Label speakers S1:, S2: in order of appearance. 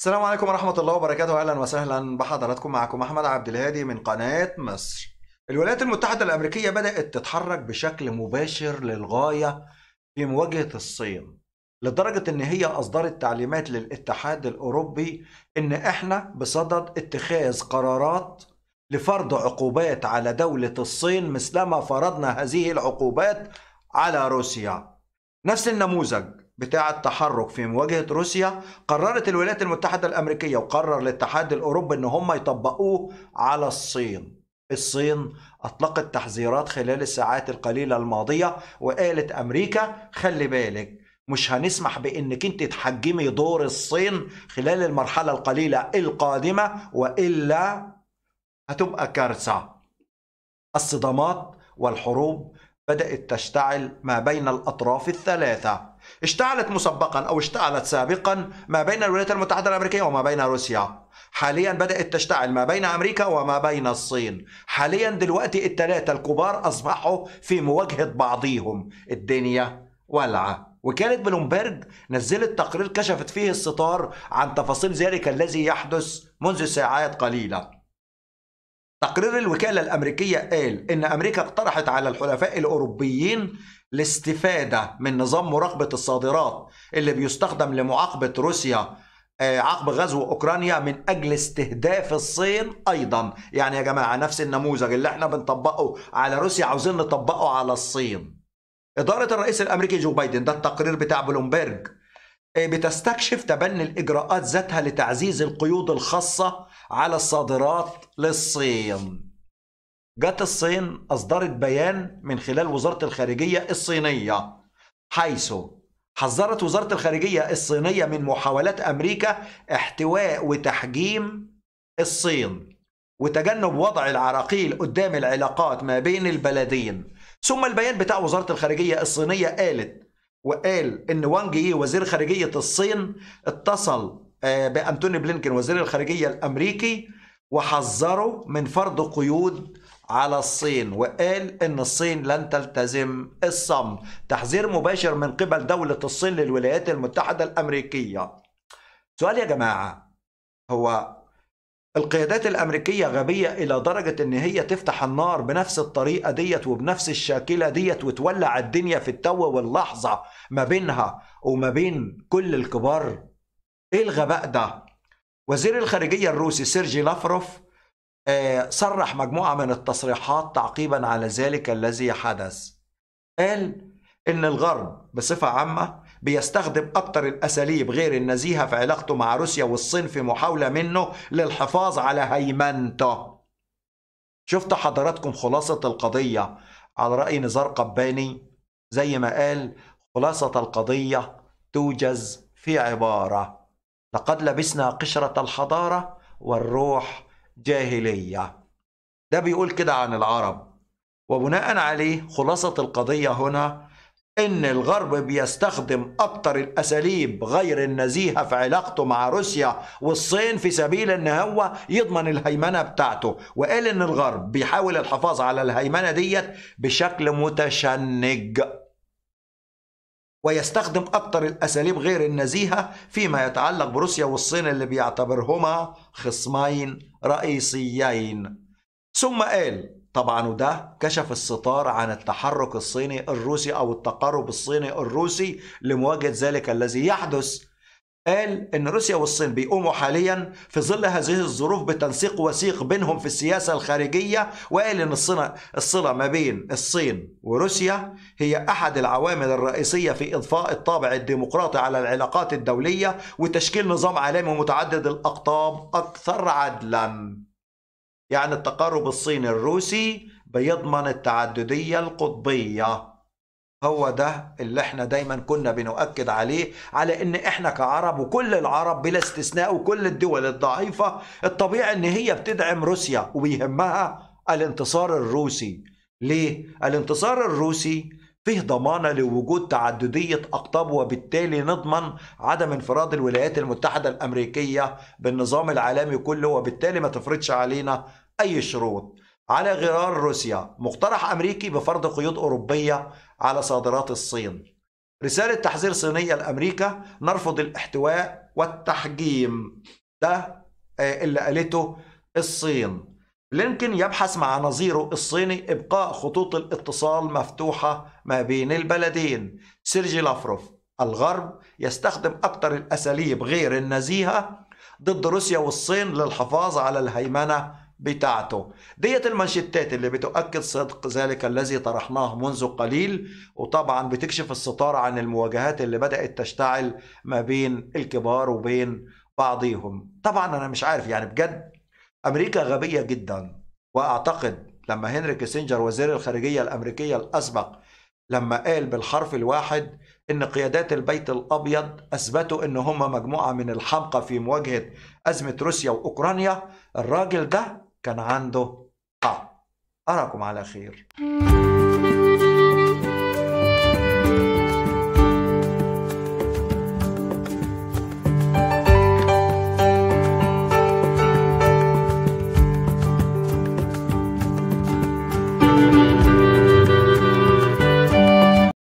S1: السلام عليكم ورحمة الله وبركاته أهلا وسهلا بحضراتكم معكم أحمد عبد الهادي من قناة مصر الولايات المتحدة الأمريكية بدأت تتحرك بشكل مباشر للغاية في مواجهة الصين لدرجة إن هي أصدرت تعليمات للاتحاد الأوروبي إن إحنا بصدد اتخاذ قرارات لفرض عقوبات على دولة الصين مثلما فرضنا هذه العقوبات على روسيا نفس النموذج بتاع التحرك في مواجهة روسيا قررت الولايات المتحدة الأمريكية وقرر الاتحاد الأوروبي أن هم يطبقوه على الصين الصين أطلقت تحذيرات خلال الساعات القليلة الماضية وقالت أمريكا خلي بالك مش هنسمح بانك انت تحجمي دور الصين خلال المرحله القليله القادمه والا هتبقى كارثه الصدامات والحروب بدات تشتعل ما بين الاطراف الثلاثه اشتعلت مسبقا أو اشتعلت سابقا ما بين الولايات المتحدة الأمريكية وما بين روسيا حاليا بدأت تشتعل ما بين أمريكا وما بين الصين حاليا دلوقتي الثلاثة الكبار أصبحوا في مواجهة بعضهم الدنيا ولعة وكالة بلومبرج نزلت تقرير كشفت فيه الستار عن تفاصيل ذلك الذي يحدث منذ ساعات قليلة تقرير الوكالة الأمريكية قال إن أمريكا اقترحت على الحلفاء الأوروبيين الاستفادة من نظام مراقبة الصادرات اللي بيستخدم لمعاقبة روسيا آه، عقب غزو اوكرانيا من اجل استهداف الصين ايضا يعني يا جماعه نفس النموذج اللي احنا بنطبقه على روسيا عاوزين نطبقه على الصين اداره الرئيس الامريكي جو بايدن ده التقرير بتاع بلومبرج آه، بتستكشف تبني الاجراءات ذاتها لتعزيز القيود الخاصه على الصادرات للصين جت الصين أصدرت بيان من خلال وزارة الخارجية الصينية حيث حذرت وزارة الخارجية الصينية من محاولات أمريكا احتواء وتحجيم الصين وتجنب وضع العراقيل قدام العلاقات ما بين البلدين ثم البيان بتاع وزارة الخارجية الصينية قالت وقال ان وانج يي وزير خارجية الصين اتصل آه، بأنتوني بلينكن وزير الخارجية الأمريكي وحذره من فرض قيود على الصين وقال ان الصين لن تلتزم الصمت تحذير مباشر من قبل دولة الصين للولايات المتحدة الامريكية سؤال يا جماعة هو القيادات الامريكية غبية الى درجة ان هي تفتح النار بنفس الطريقة ديت وبنفس الشاكلة ديت وتولع الدنيا في التو واللحظة ما بينها وما بين كل الكبار ايه الغباء ده وزير الخارجية الروسي سيرجي لافروف آه، صرح مجموعة من التصريحات تعقيبا على ذلك الذي حدث قال إن الغرب بصفة عامة بيستخدم أكتر الأساليب غير النزيهة في علاقته مع روسيا والصين في محاولة منه للحفاظ على هيمنته شفت حضراتكم خلاصة القضية على رأي نزار قباني زي ما قال خلاصة القضية توجز في عبارة لقد لبسنا قشرة الحضارة والروح جاهلية ده بيقول كده عن العرب وبناء عليه خلاصة القضية هنا إن الغرب بيستخدم أكتر الأساليب غير النزيهة في علاقته مع روسيا والصين في سبيل إن هو يضمن الهيمنة بتاعته وقال إن الغرب بيحاول الحفاظ على الهيمنة ديت بشكل متشنج ويستخدم أكتر الأساليب غير النزيهة فيما يتعلق بروسيا والصين اللي بيعتبرهما خصمين رئيسيين ثم قال طبعا وده كشف الستار عن التحرك الصيني الروسي أو التقرب الصيني الروسي لمواجهة ذلك الذي يحدث قال ان روسيا والصين بيقوموا حاليا في ظل هذه الظروف بتنسيق وثيق بينهم في السياسه الخارجيه وقال ان الصله الصله ما بين الصين وروسيا هي احد العوامل الرئيسيه في اضفاء الطابع الديمقراطي على العلاقات الدوليه وتشكيل نظام عالمي متعدد الاقطاب اكثر عدلا. يعني التقارب الصيني الروسي بيضمن التعدديه القطبيه هو ده اللي احنا دايما كنا بنؤكد عليه على ان احنا كعرب وكل العرب بلا استثناء وكل الدول الضعيفة الطبيعي ان هي بتدعم روسيا وبيهمها الانتصار الروسي ليه؟ الانتصار الروسي فيه ضمانة لوجود تعددية أقطاب وبالتالي نضمن عدم انفراد الولايات المتحدة الأمريكية بالنظام العالمي كله وبالتالي ما تفرضش علينا أي شروط على غرار روسيا مقترح أمريكي بفرض قيود أوروبية على صادرات الصين رسالة تحذير صينية لأمريكا نرفض الاحتواء والتحجيم ده آه، اللي قالته الصين لينكن يبحث مع نظيره الصيني إبقاء خطوط الاتصال مفتوحة ما بين البلدين سيرجي لافروف الغرب يستخدم أكثر الأساليب غير النزيهة ضد روسيا والصين للحفاظ على الهيمنة بتاعته ديت المانشيتات اللي بتؤكد صدق ذلك الذي طرحناه منذ قليل وطبعا بتكشف الستار عن المواجهات اللي بدأت تشتعل ما بين الكبار وبين بعضهم طبعا أنا مش عارف يعني بجد أمريكا غبية جدا وأعتقد لما هنري كيسنجر وزير الخارجية الأمريكية الأسبق لما قال بالحرف الواحد ان قيادات البيت الابيض اثبتوا ان هم مجموعه من الحمقى في مواجهه ازمه روسيا واوكرانيا الراجل ده كان عنده أ أراكم على خير